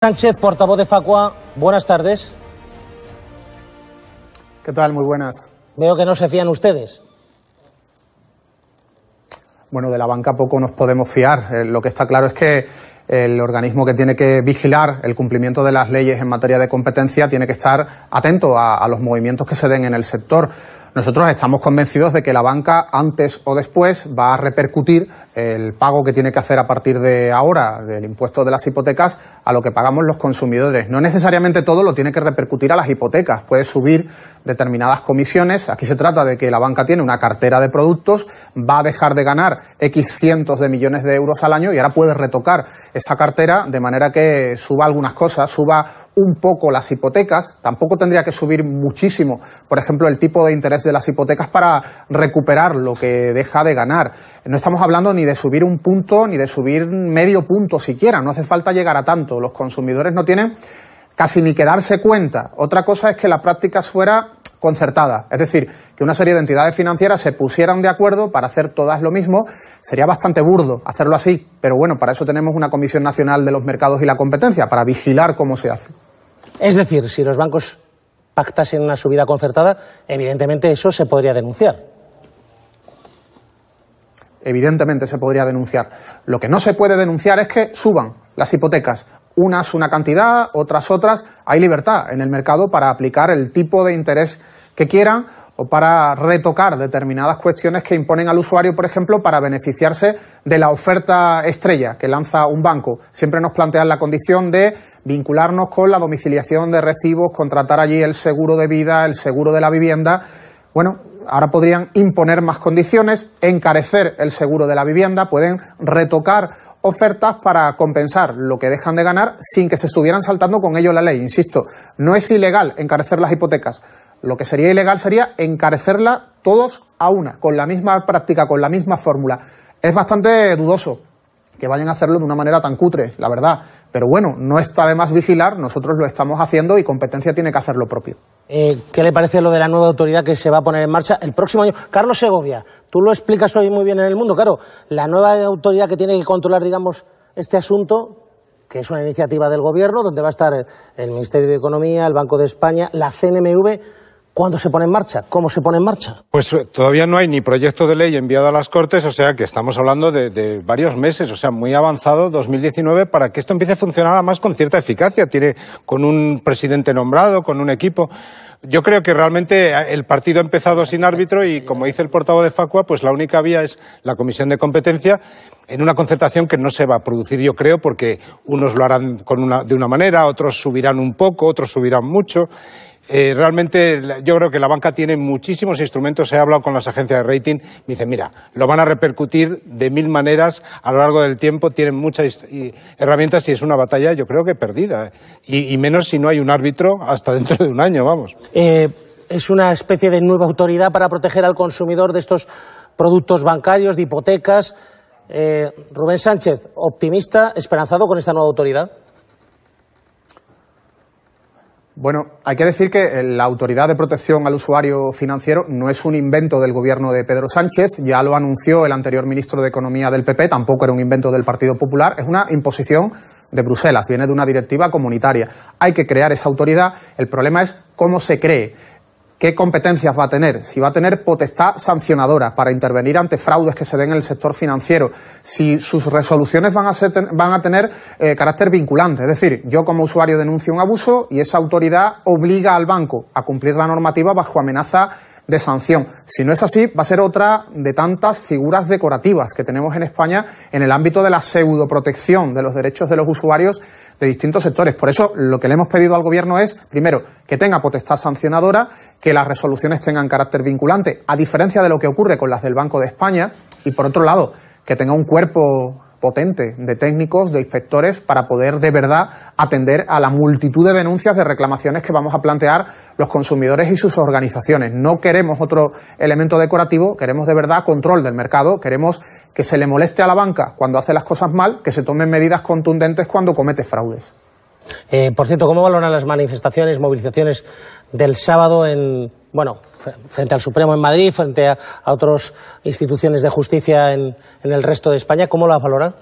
Sánchez, portavoz de Facua, buenas tardes. ¿Qué tal? Muy buenas. Veo que no se fían ustedes. Bueno, de la banca poco nos podemos fiar. Eh, lo que está claro es que el organismo que tiene que vigilar el cumplimiento de las leyes en materia de competencia tiene que estar atento a los movimientos que se den en el sector. Nosotros estamos convencidos de que la banca antes o después va a repercutir el pago que tiene que hacer a partir de ahora del impuesto de las hipotecas a lo que pagamos los consumidores. No necesariamente todo lo tiene que repercutir a las hipotecas, puede subir determinadas comisiones. Aquí se trata de que la banca tiene una cartera de productos, va a dejar de ganar X cientos de millones de euros al año y ahora puede retocar esa cartera de manera que suba algunas cosas, suba un poco las hipotecas, tampoco tendría que subir muchísimo, por ejemplo, el tipo de interés de las hipotecas para recuperar lo que deja de ganar. No estamos hablando ni de subir un punto, ni de subir medio punto siquiera, no hace falta llegar a tanto. Los consumidores no tienen casi ni que darse cuenta. Otra cosa es que la práctica fuera concertada. Es decir, que una serie de entidades financieras se pusieran de acuerdo para hacer todas lo mismo. Sería bastante burdo hacerlo así, pero bueno, para eso tenemos una Comisión Nacional de los Mercados y la Competencia, para vigilar cómo se hace. Es decir, si los bancos pactasen una subida concertada, evidentemente eso se podría denunciar. Evidentemente se podría denunciar. Lo que no se puede denunciar es que suban las hipotecas. Unas una cantidad, otras otras. Hay libertad en el mercado para aplicar el tipo de interés que quieran o para retocar determinadas cuestiones que imponen al usuario, por ejemplo, para beneficiarse de la oferta estrella que lanza un banco. Siempre nos plantean la condición de vincularnos con la domiciliación de recibos, contratar allí el seguro de vida, el seguro de la vivienda. Bueno, ahora podrían imponer más condiciones, encarecer el seguro de la vivienda, pueden retocar ofertas para compensar lo que dejan de ganar sin que se estuvieran saltando con ello la ley. Insisto, no es ilegal encarecer las hipotecas. Lo que sería ilegal sería encarecerlas todos a una, con la misma práctica, con la misma fórmula. Es bastante dudoso que vayan a hacerlo de una manera tan cutre, la verdad. Pero bueno, no está de más vigilar, nosotros lo estamos haciendo y competencia tiene que hacer lo propio. Eh, ¿Qué le parece lo de la nueva autoridad que se va a poner en marcha el próximo año? Carlos Segovia, tú lo explicas hoy muy bien en el mundo, claro, la nueva autoridad que tiene que controlar, digamos, este asunto, que es una iniciativa del Gobierno, donde va a estar el Ministerio de Economía, el Banco de España, la CNMV. ¿Cuándo se pone en marcha? ¿Cómo se pone en marcha? Pues eh, todavía no hay ni proyecto de ley enviado a las Cortes, o sea que estamos hablando de, varios meses, o sea, muy avanzado 2019 para que esto empiece a funcionar además con cierta eficacia, tiene con un presidente nombrado, con un equipo. Yo creo que realmente eh, el partido ha empezado sin árbitro y, como dice el portavoz de Facua, pues la única vía es la Comisión de Competencia en una concertación que no se va a producir, yo creo, porque unos lo harán de una manera, otros subirán un poco, otros subirán mucho. Eh, realmente yo creo que la banca tiene muchísimos instrumentos. He hablado con las agencias de rating. Me dicen, mira, lo van a repercutir de mil maneras a lo largo del tiempo. Tienen muchas herramientas y es una batalla, yo creo que perdida. Eh. Y, menos si no hay un árbitro hasta dentro de un año, vamos. Eh, es una especie de nueva autoridad para proteger al consumidor de estos productos bancarios, de hipotecas. Rubén Sánchez, optimista, esperanzado con esta nueva autoridad. Bueno, hay que decir que eh, la Autoridad de Protección al Usuario Financiero no es un invento del gobierno de Pedro Sánchez, ya lo anunció el anterior ministro de Economía del PP, tampoco era un invento del Partido Popular, es una imposición de Bruselas, viene de una directiva comunitaria. Hay que crear esa autoridad, el problema es cómo se cree. ¿Qué competencias va a tener? Si va a tener potestad sancionadora para intervenir ante fraudes que se den en el sector financiero. Si sus resoluciones van a, ser, van a tener eh, carácter vinculante. Es decir, yo como usuario denuncio un abuso y esa autoridad obliga al banco a cumplir la normativa bajo amenaza de sanción. Si no es así, va a ser otra de tantas figuras decorativas que tenemos en España en el ámbito de la pseudoprotección de los derechos de los usuarios de distintos sectores. Por eso, lo que le hemos pedido al Gobierno es, primero, que tenga potestad sancionadora, que las resoluciones tengan carácter vinculante, a diferencia de lo que ocurre con las del Banco de España, y por otro lado, que tenga un cuerpo potente de técnicos, de inspectores, para poder de verdad atender a la multitud de denuncias, de reclamaciones que vamos a plantear los consumidores y sus organizaciones. No queremos otro elemento decorativo, queremos de verdad control del mercado, queremos que se le moleste a la banca cuando hace las cosas mal, que se tomen medidas contundentes cuando comete fraudes. Eh, por cierto, ¿cómo valoran las manifestaciones, movilizaciones del sábado en, bueno, frente al Supremo en Madrid, frente a, otras instituciones de justicia en, el resto de España. ¿Cómo lo valoran?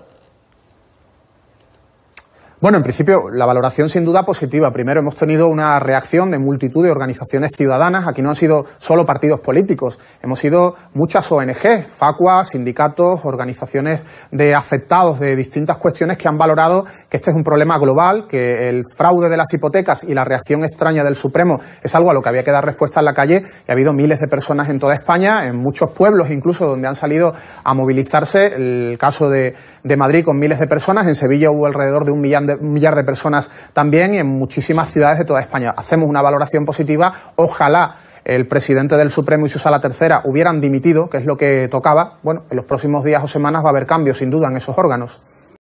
Bueno, en principio, la valoración sin duda positiva. Primero, hemos tenido una reacción de multitud de organizaciones ciudadanas. Aquí no han sido solo partidos políticos, hemos sido muchas ONG, facua, sindicatos, organizaciones de afectados de distintas cuestiones que han valorado que este es un problema global, que el fraude de las hipotecas y la reacción extraña del Supremo es algo a lo que había que dar respuesta en la calle. Y ha habido miles de personas en toda España, en muchos pueblos incluso donde han salido a movilizarse. El caso de, de Madrid con miles de personas. En Sevilla hubo alrededor de un millón de millar de personas también y en muchísimas ciudades de toda España. Hacemos una valoración positiva. Ojalá el presidente del Supremo y su sala tercera hubieran dimitido, que es lo que tocaba. Bueno, en los próximos días o semanas va a haber cambios, sin duda, en esos órganos.